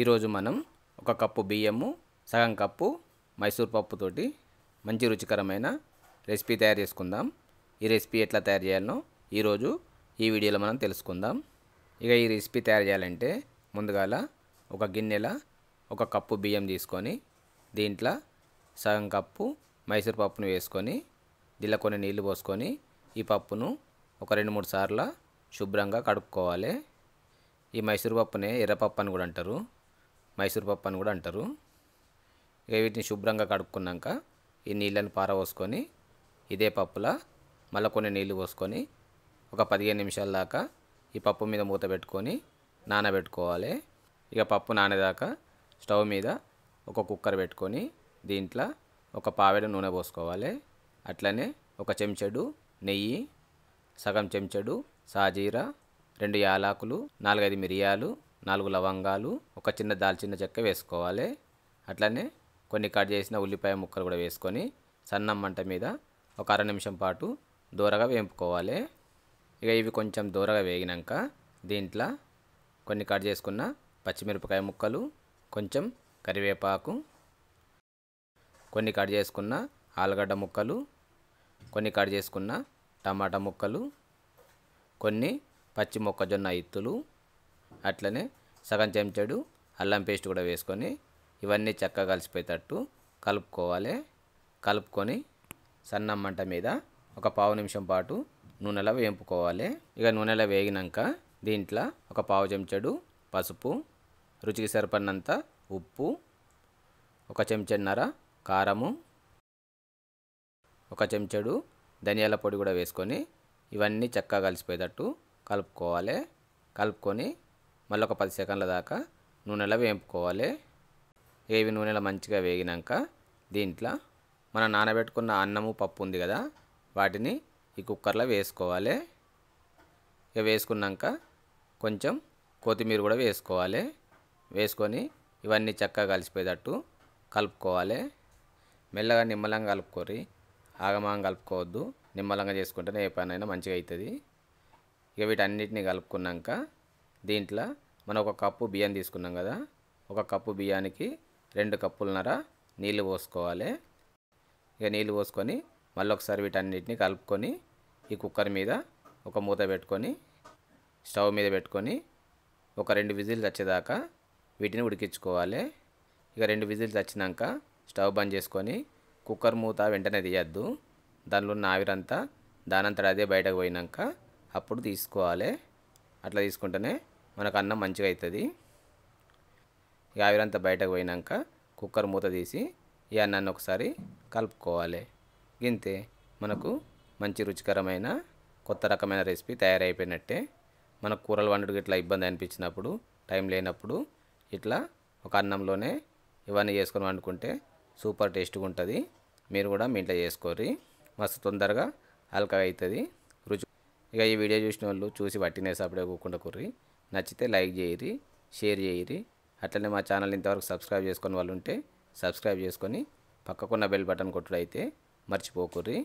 ఈరోజు మనం ఒక కప్పు బియ్యము సగం కప్పు మైసూర్ పప్పుతోటి మంచి రుచికరమైన రెసిపీ తయారు చేసుకుందాం ఈ రెసిపీ ఎట్లా తయారు చేయాలనో ఈరోజు ఈ వీడియోలో మనం తెలుసుకుందాం ఇక ఈ రెసిపీ తయారు చేయాలంటే ముందుగాల ఒక గిన్నెల ఒక కప్పు బియ్యం తీసుకొని దీంట్లో సగం కప్పు మైసూర్ పప్పును వేసుకొని దీనిలో కొన్ని నీళ్లు పోసుకొని ఈ పప్పును ఒక రెండు మూడు సార్లు శుభ్రంగా కడుక్కోవాలి ఈ మైసూర్ పప్పునే ఎర్రపప్పు అని కూడా అంటారు పప్పు అని కూడా అంటారు ఇక వీటిని శుభ్రంగా కడుక్కున్నాక ఈ నీళ్ళని పారవోసుకొని ఇదే పప్పులా మళ్ళీ కొన్ని నీళ్ళు పోసుకొని ఒక పదిహేను నిమిషాల దాకా ఈ పప్పు మీద మూత పెట్టుకొని నానబెట్టుకోవాలి ఇక పప్పు నానేదాకా స్టవ్ మీద ఒక కుక్కర్ పెట్టుకొని దీంట్లో ఒక పావేడ నూనె పోసుకోవాలి అట్లనే ఒక చెంచడు నెయ్యి సగం చెంచడు సాజీర రెండు యాలాకులు నాలుగైదు మిరియాలు నాలుగు లవంగాలు ఒక చిన్న దాల్చిన చెక్క వేసుకోవాలి అట్లనే కొన్ని కట్ చేసిన ఉల్లిపాయ ముక్కలు కూడా వేసుకొని సన్నం మంట మీద ఒక అర నిమిషం పాటు దూరగా వేంపుకోవాలి ఇక ఇవి కొంచెం దూరగా వేగినాక దీంట్లో కొన్ని కట్ చేసుకున్న పచ్చిమిరపకాయ ముక్కలు కొంచెం కరివేపాకు కొన్ని కట్ చేసుకున్న ఆలుగడ్డ ముక్కలు కొన్ని కట్ చేసుకున్న టమాటా ముక్కలు కొన్ని పచ్చి మొక్కజొన్న ఇత్తులు అట్లనే సగం చెంచాడు అల్లం పేస్ట్ కూడా వేసుకొని ఇవన్నీ చక్కగా కలిసిపోయేటట్టు కలుపుకోవాలి కలుపుకొని సన్న మంట మీద ఒక పావు నిమిషం పాటు నూనెలో వేంపుకోవాలి ఇక నూనెలో వేగినాక దీంట్లో ఒక పావు చెంచాడు పసుపు రుచికి సరిపడినంత ఉప్పు ఒక చెంచన్నర కారము ఒక చెంచాడు ధనియాల పొడి కూడా వేసుకొని ఇవన్నీ చక్కగా కలిసిపోయేటట్టు కలుపుకోవాలి కలుపుకొని మళ్ళీ ఒక పది సెకండ్ల దాకా నూనెలో వేపుకోవాలి ఏవి నూనెలో మంచిగా వేగినాక దీంట్లో మనం నానబెట్టుకున్న అన్నము పప్పు ఉంది కదా వాటిని ఈ కుక్కర్లో వేసుకోవాలి ఇక వేసుకున్నాక కొంచెం కొత్తిమీర కూడా వేసుకోవాలి వేసుకొని ఇవన్నీ చక్కగా కలిసిపోయేటట్టు కలుపుకోవాలి మెల్లగా నిమ్మలంగా కలుపుకోరి ఆగమాగం కలుపుకోవద్దు నిమ్మలంగా చేసుకుంటేనే ఏ పనైనా మంచిగా అవుతుంది ఇక వీటన్నిటిని కలుపుకున్నాక దీంట్లో మనం ఒక కప్పు బియ్యం తీసుకున్నాం కదా ఒక కప్పు బియ్యానికి రెండు కప్పులున్నర నీళ్ళు పోసుకోవాలి ఇక నీళ్ళు పోసుకొని మళ్ళీ ఒకసారి వీటన్నిటిని కలుపుకొని ఈ కుక్కర్ మీద ఒక మూత పెట్టుకొని స్టవ్ మీద పెట్టుకొని ఒక రెండు విజిల్స్ వచ్చేదాకా వీటిని ఉడికించుకోవాలి ఇక రెండు విజిల్స్ వచ్చినాక స్టవ్ బంద్ చేసుకొని కుక్కర్ మూత వెంటనే తీయద్దు దానిలో ఉన్న ఆవిరంతా దానంతట అదే బయటకు పోయినాక అప్పుడు తీసుకోవాలి అట్లా తీసుకుంటేనే మనకు అన్నం మంచిగా అవుతుంది ఇక ఆవిరంతా బయటకు పోయినాక కుక్కర్ మూత తీసి ఈ అన్నాన్ని ఒకసారి కలుపుకోవాలి గింతే మనకు మంచి రుచికరమైన కొత్త రకమైన రెసిపీ తయారైపోయినట్టే మన కూరలు వండుకు ఇట్లా ఇబ్బంది అనిపించినప్పుడు టైం లేనప్పుడు ఇట్లా ఒక అన్నంలోనే ఇవన్నీ చేసుకొని వండుకుంటే సూపర్ టేస్ట్గా ఉంటుంది మీరు కూడా మీ ఇంట్లో చేసుకోరి మస్తు తొందరగా అల్కగా అవుతుంది రుచి ఇక ఈ వీడియో చూసిన వాళ్ళు చూసి పట్టినేసి అప్పుడే కూకుండా కుర్రి నచ్చితే లైక్ చేయరి షేర్ చేయరి అట్లనే మా ఛానల్ ఇంతవరకు సబ్స్క్రైబ్ చేసుకొని వాళ్ళు ఉంటే సబ్స్క్రైబ్ చేసుకొని పక్కకున్న బెల్ బటన్ కొట్టుడైతే మర్చిపోకుర్రి